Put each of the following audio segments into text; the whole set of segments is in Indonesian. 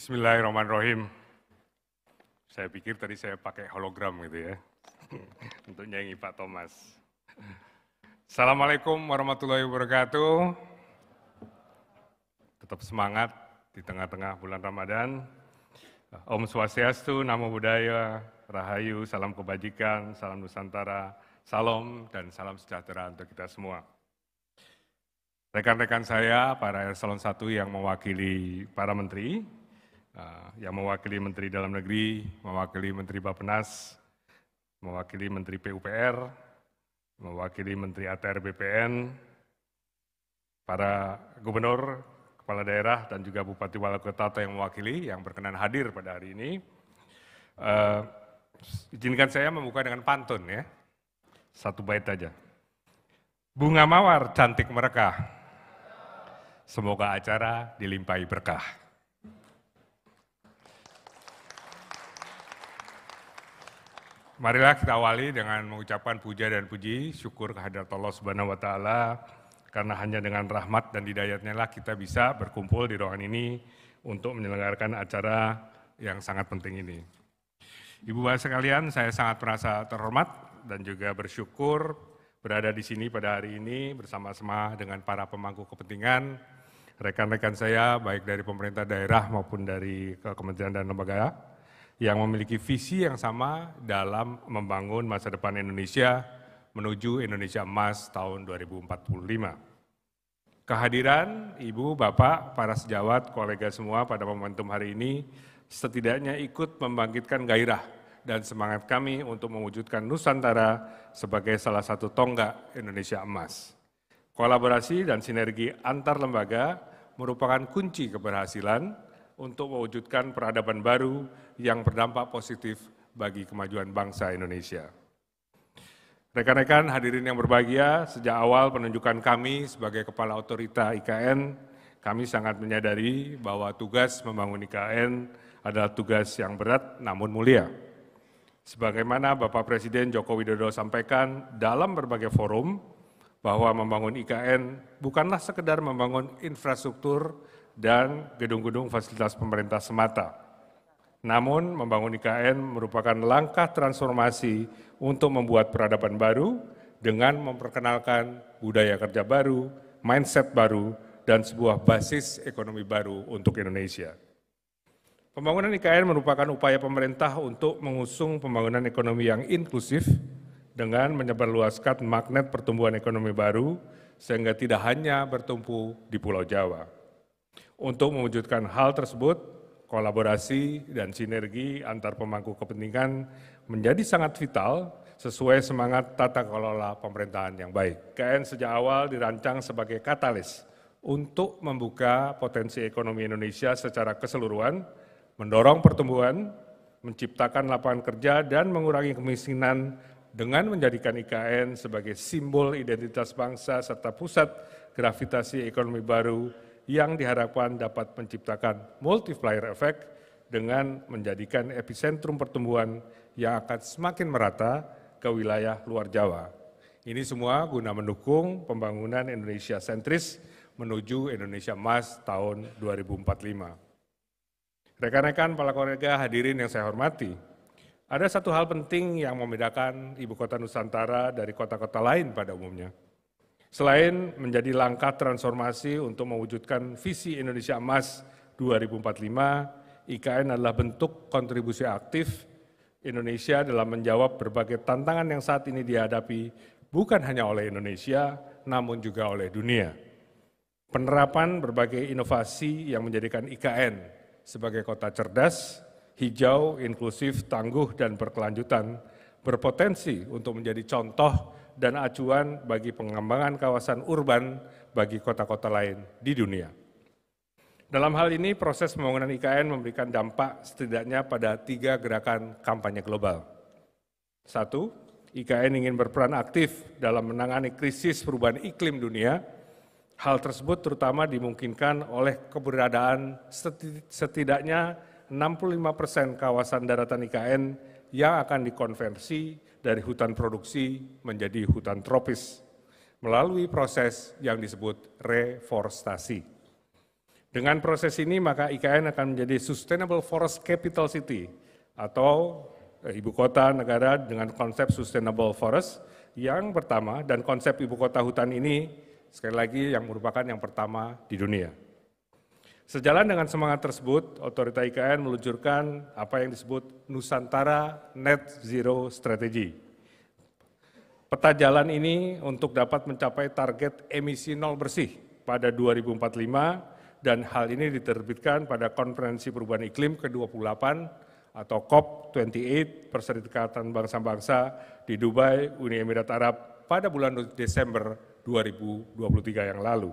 Bismillahirrahmanirrahim. Saya pikir tadi saya pakai hologram gitu ya. Untuk nyanyi Pak Thomas. Assalamualaikum warahmatullahi wabarakatuh. Tetap semangat di tengah-tengah bulan Ramadan. Om Swastiastu, Namo Buddhaya, Rahayu, Salam Kebajikan, Salam Nusantara, Salam dan Salam Sejahtera untuk kita semua. Rekan-rekan saya, para Eselon satu yang mewakili para menteri, Eh, yang mewakili Menteri Dalam Negeri, mewakili Menteri Bapenas, mewakili Menteri PUPR, mewakili Menteri ATR BPN, para gubernur, kepala daerah, dan juga Bupati Wali Kota atau yang mewakili yang berkenan hadir pada hari ini. Uh, izinkan saya membuka dengan pantun ya, satu bait aja. Bunga mawar cantik mereka, semoga acara dilimpahi berkah. Marilah kita awali dengan mengucapkan puja dan puji, syukur kehadirat Allah Subhanahu wa taala karena hanya dengan rahmat dan didayatnya lah kita bisa berkumpul di ruangan ini untuk menyelenggarakan acara yang sangat penting ini. Ibu bapak sekalian, saya sangat merasa terhormat dan juga bersyukur berada di sini pada hari ini bersama-sama dengan para pemangku kepentingan, rekan-rekan saya baik dari pemerintah daerah maupun dari Kementerian dan lembaga yang memiliki visi yang sama dalam membangun masa depan Indonesia menuju Indonesia Emas tahun 2045. Kehadiran Ibu, Bapak, para sejawat, kolega semua pada momentum hari ini setidaknya ikut membangkitkan gairah dan semangat kami untuk mewujudkan Nusantara sebagai salah satu tonggak Indonesia emas. Kolaborasi dan sinergi antar lembaga merupakan kunci keberhasilan untuk mewujudkan peradaban baru yang berdampak positif bagi kemajuan bangsa Indonesia. Rekan-rekan hadirin yang berbahagia, sejak awal penunjukan kami sebagai Kepala Otorita IKN, kami sangat menyadari bahwa tugas membangun IKN adalah tugas yang berat namun mulia. Sebagaimana Bapak Presiden Joko Widodo sampaikan dalam berbagai forum, bahwa membangun IKN bukanlah sekedar membangun infrastruktur dan gedung-gedung fasilitas pemerintah semata. Namun, membangun IKN merupakan langkah transformasi untuk membuat peradaban baru dengan memperkenalkan budaya kerja baru, mindset baru, dan sebuah basis ekonomi baru untuk Indonesia. Pembangunan IKN merupakan upaya pemerintah untuk mengusung pembangunan ekonomi yang inklusif dengan menyebarluaskan magnet pertumbuhan ekonomi baru sehingga tidak hanya bertumpu di Pulau Jawa. Untuk mewujudkan hal tersebut, kolaborasi dan sinergi antar pemangku kepentingan menjadi sangat vital sesuai semangat tata kelola pemerintahan yang baik. KN sejak awal dirancang sebagai katalis untuk membuka potensi ekonomi Indonesia secara keseluruhan, mendorong pertumbuhan, menciptakan lapangan kerja, dan mengurangi kemiskinan dengan menjadikan IKN sebagai simbol identitas bangsa serta pusat gravitasi ekonomi baru yang diharapkan dapat menciptakan multiplier effect dengan menjadikan epicentrum pertumbuhan yang akan semakin merata ke wilayah luar Jawa. Ini semua guna mendukung pembangunan Indonesia sentris menuju Indonesia Emas tahun 2045. Rekan-rekan para kolega hadirin yang saya hormati, ada satu hal penting yang membedakan ibu kota Nusantara dari kota-kota lain pada umumnya – Selain menjadi langkah transformasi untuk mewujudkan visi Indonesia Emas 2045, IKN adalah bentuk kontribusi aktif Indonesia dalam menjawab berbagai tantangan yang saat ini dihadapi bukan hanya oleh Indonesia, namun juga oleh dunia. Penerapan berbagai inovasi yang menjadikan IKN sebagai kota cerdas, hijau, inklusif, tangguh, dan berkelanjutan – berpotensi untuk menjadi contoh dan acuan bagi pengembangan kawasan urban bagi kota-kota lain di dunia. Dalam hal ini, proses pembangunan IKN memberikan dampak setidaknya pada tiga gerakan kampanye global. Satu, IKN ingin berperan aktif dalam menangani krisis perubahan iklim dunia. Hal tersebut terutama dimungkinkan oleh keberadaan setidaknya 65 persen kawasan daratan IKN yang akan dikonversi dari hutan produksi menjadi hutan tropis melalui proses yang disebut reforestasi. Dengan proses ini maka IKN akan menjadi Sustainable Forest Capital City atau eh, ibu kota negara dengan konsep Sustainable Forest yang pertama dan konsep ibu kota hutan ini sekali lagi yang merupakan yang pertama di dunia. Sejalan dengan semangat tersebut, otorita IKN meluncurkan apa yang disebut Nusantara Net Zero Strategy. Peta jalan ini untuk dapat mencapai target emisi nol bersih pada 2045 dan hal ini diterbitkan pada Konferensi Perubahan Iklim ke-28 atau COP28 Perserikatan Bangsa-Bangsa di Dubai, Uni Emirat Arab pada bulan Desember 2023 yang lalu.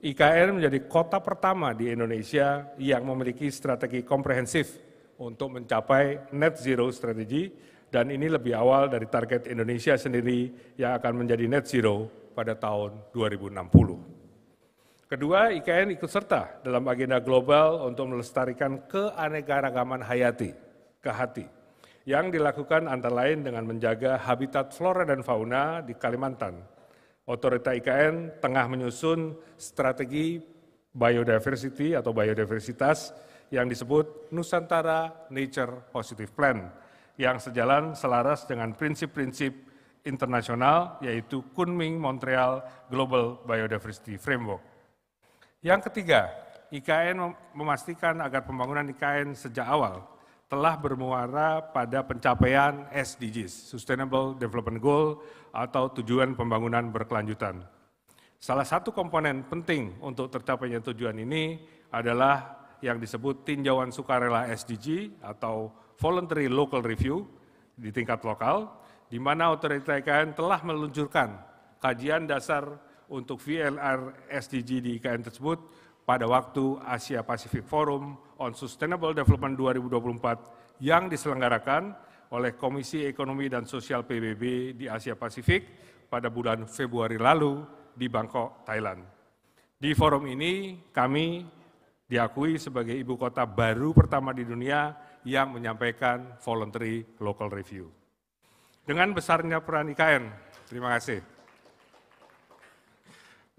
IKN menjadi kota pertama di Indonesia yang memiliki strategi komprehensif untuk mencapai net zero strategy dan ini lebih awal dari target Indonesia sendiri yang akan menjadi net zero pada tahun 2060. Kedua, IKN ikut serta dalam agenda global untuk melestarikan keanekaragaman hayati, kehati yang dilakukan antara lain dengan menjaga habitat flora dan fauna di Kalimantan, Otorita IKN tengah menyusun strategi biodiversity atau biodiversitas yang disebut Nusantara Nature Positive Plan yang sejalan selaras dengan prinsip-prinsip internasional yaitu Kunming Montreal Global Biodiversity Framework. Yang ketiga, IKN memastikan agar pembangunan IKN sejak awal telah bermuara pada pencapaian SDGs, Sustainable Development Goal atau tujuan pembangunan berkelanjutan. Salah satu komponen penting untuk tercapainya tujuan ini adalah yang disebut tinjauan sukarela SDG atau Voluntary Local Review di tingkat lokal, di mana otoritas IKN telah meluncurkan kajian dasar untuk VLR SDG di IKN tersebut pada waktu Asia Pacific Forum on Sustainable Development 2024 yang diselenggarakan oleh Komisi Ekonomi dan Sosial PBB di Asia Pasifik pada bulan Februari lalu di Bangkok, Thailand. Di forum ini kami diakui sebagai ibu kota baru pertama di dunia yang menyampaikan voluntary local review. Dengan besarnya peran IKN, terima kasih.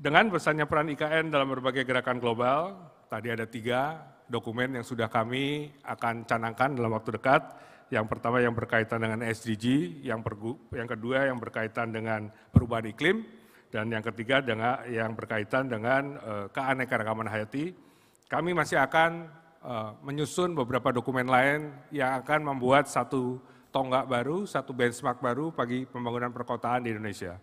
Dengan besarnya peran IKN dalam berbagai gerakan global, tadi ada tiga dokumen yang sudah kami akan canangkan dalam waktu dekat. Yang pertama yang berkaitan dengan SDG, yang, pergu, yang kedua yang berkaitan dengan perubahan iklim, dan yang ketiga dengan yang berkaitan dengan uh, keanekaragaman hayati. Kami masih akan uh, menyusun beberapa dokumen lain yang akan membuat satu tonggak baru, satu benchmark baru bagi pembangunan perkotaan di Indonesia.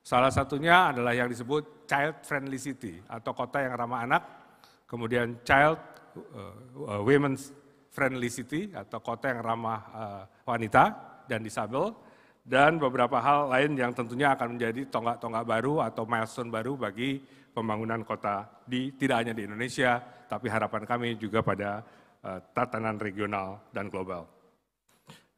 Salah satunya adalah yang disebut child friendly city atau kota yang ramah anak, kemudian child uh, women's friendly city atau kota yang ramah uh, wanita dan disabel dan beberapa hal lain yang tentunya akan menjadi tonggak-tonggak baru atau milestone baru bagi pembangunan kota di tidak hanya di Indonesia tapi harapan kami juga pada uh, tatanan regional dan global.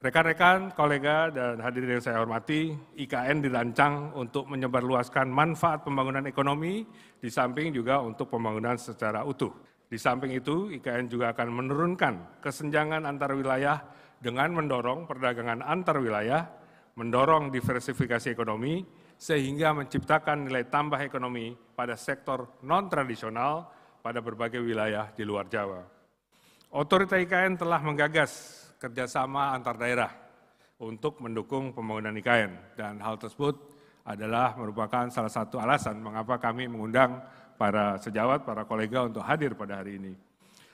Rekan-rekan, kolega, dan hadirin yang saya hormati, IKN dirancang untuk menyebarluaskan manfaat pembangunan ekonomi, di samping juga untuk pembangunan secara utuh. Di samping itu, IKN juga akan menurunkan kesenjangan antar wilayah dengan mendorong perdagangan antar wilayah, mendorong diversifikasi ekonomi, sehingga menciptakan nilai tambah ekonomi pada sektor non-tradisional pada berbagai wilayah di luar Jawa. Otorita IKN telah menggagas kerjasama antar daerah untuk mendukung pembangunan IKN. Dan hal tersebut adalah merupakan salah satu alasan mengapa kami mengundang para sejawat, para kolega untuk hadir pada hari ini.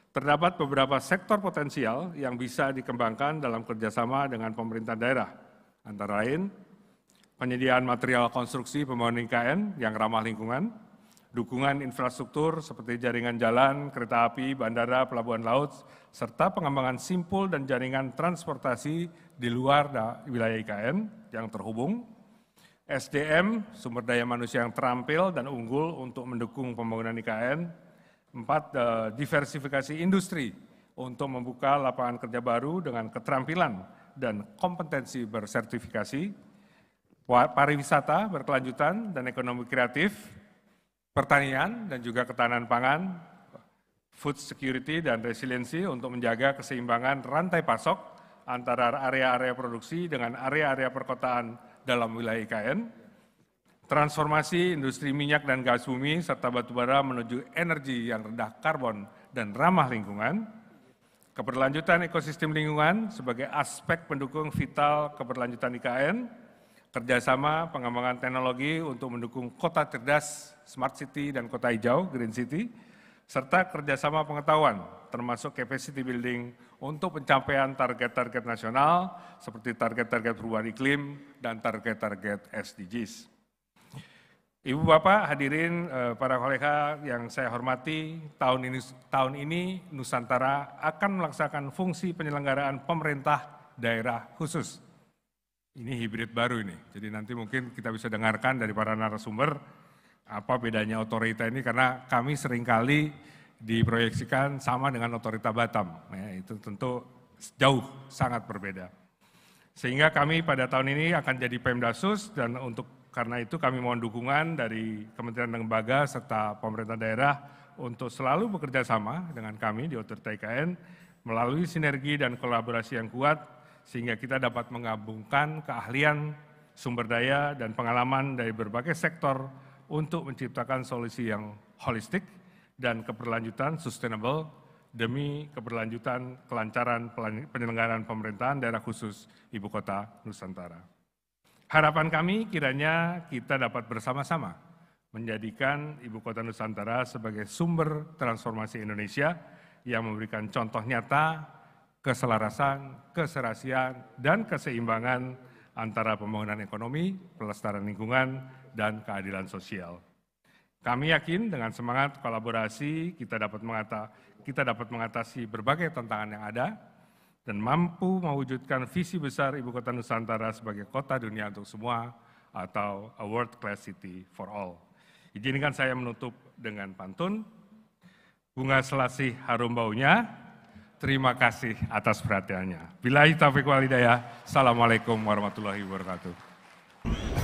Terdapat beberapa sektor potensial yang bisa dikembangkan dalam kerjasama dengan pemerintah daerah, antara lain penyediaan material konstruksi pembangunan IKN yang ramah lingkungan, dukungan infrastruktur seperti jaringan jalan, kereta api, bandara, pelabuhan laut, serta pengembangan simpul dan jaringan transportasi di luar wilayah IKN yang terhubung, SDM, sumber daya manusia yang terampil dan unggul untuk mendukung pembangunan IKN, empat, eh, diversifikasi industri untuk membuka lapangan kerja baru dengan keterampilan dan kompetensi bersertifikasi, pariwisata berkelanjutan dan ekonomi kreatif, pertanian dan juga ketahanan pangan, food security dan resiliensi untuk menjaga keseimbangan rantai pasok antara area-area produksi dengan area-area perkotaan dalam wilayah IKN, transformasi industri minyak dan gas bumi serta batubara menuju energi yang rendah karbon dan ramah lingkungan, keberlanjutan ekosistem lingkungan sebagai aspek pendukung vital keberlanjutan IKN, kerjasama pengembangan teknologi untuk mendukung kota cerdas, smart city, dan kota hijau, green city, serta kerjasama pengetahuan, termasuk capacity building untuk pencapaian target-target nasional seperti target-target perubahan iklim dan target-target SDGs. Ibu Bapak hadirin eh, para kolega yang saya hormati, tahun ini tahun ini Nusantara akan melaksanakan fungsi penyelenggaraan pemerintah daerah khusus ini hibrid baru ini. Jadi nanti mungkin kita bisa dengarkan dari para narasumber apa bedanya otorita ini karena kami seringkali diproyeksikan sama dengan otorita Batam. Ya, itu tentu jauh sangat berbeda. Sehingga kami pada tahun ini akan jadi Pemdasus dan untuk karena itu kami mohon dukungan dari Kementerian Lembaga serta pemerintah daerah untuk selalu bekerja sama dengan kami di Otorita IKN melalui sinergi dan kolaborasi yang kuat sehingga kita dapat menggabungkan keahlian, sumber daya, dan pengalaman dari berbagai sektor untuk menciptakan solusi yang holistik dan keberlanjutan sustainable demi keberlanjutan kelancaran penyelenggaraan pemerintahan daerah khusus Ibu Kota Nusantara. Harapan kami kiranya kita dapat bersama-sama menjadikan Ibu Kota Nusantara sebagai sumber transformasi Indonesia yang memberikan contoh nyata keselarasan, keserasian, dan keseimbangan antara pembangunan ekonomi, pelestarian lingkungan, dan keadilan sosial. Kami yakin dengan semangat kolaborasi kita dapat mengata, kita dapat mengatasi berbagai tantangan yang ada dan mampu mewujudkan visi besar ibu kota Nusantara sebagai kota dunia untuk semua atau a world class city for all. Izinkan saya menutup dengan pantun. Bunga selasih harum baunya, Terima kasih atas perhatiannya. Bila taufiq walidaya, Assalamualaikum warahmatullahi wabarakatuh.